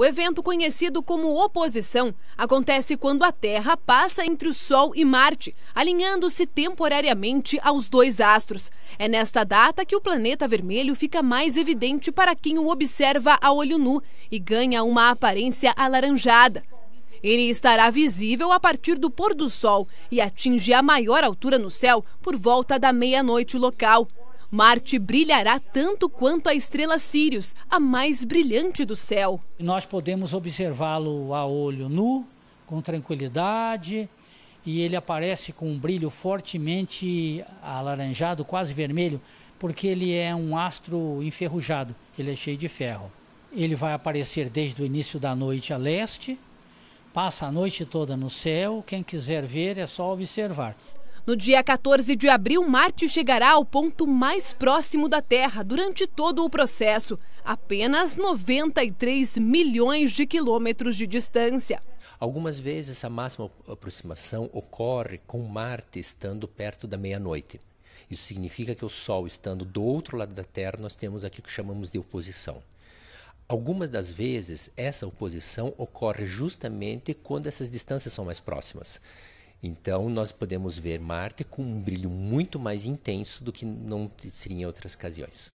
O evento, conhecido como oposição, acontece quando a Terra passa entre o Sol e Marte, alinhando-se temporariamente aos dois astros. É nesta data que o planeta vermelho fica mais evidente para quem o observa a olho nu e ganha uma aparência alaranjada. Ele estará visível a partir do pôr do sol e atinge a maior altura no céu por volta da meia-noite local. Marte brilhará tanto quanto a estrela Sirius, a mais brilhante do céu. Nós podemos observá-lo a olho nu, com tranquilidade, e ele aparece com um brilho fortemente alaranjado, quase vermelho, porque ele é um astro enferrujado, ele é cheio de ferro. Ele vai aparecer desde o início da noite a leste, passa a noite toda no céu, quem quiser ver é só observar. No dia 14 de abril, Marte chegará ao ponto mais próximo da Terra durante todo o processo, apenas 93 milhões de quilômetros de distância. Algumas vezes essa máxima aproximação ocorre com Marte estando perto da meia-noite. Isso significa que o Sol estando do outro lado da Terra, nós temos aquilo que chamamos de oposição. Algumas das vezes, essa oposição ocorre justamente quando essas distâncias são mais próximas. Então, nós podemos ver Marte com um brilho muito mais intenso do que não seria em outras ocasiões.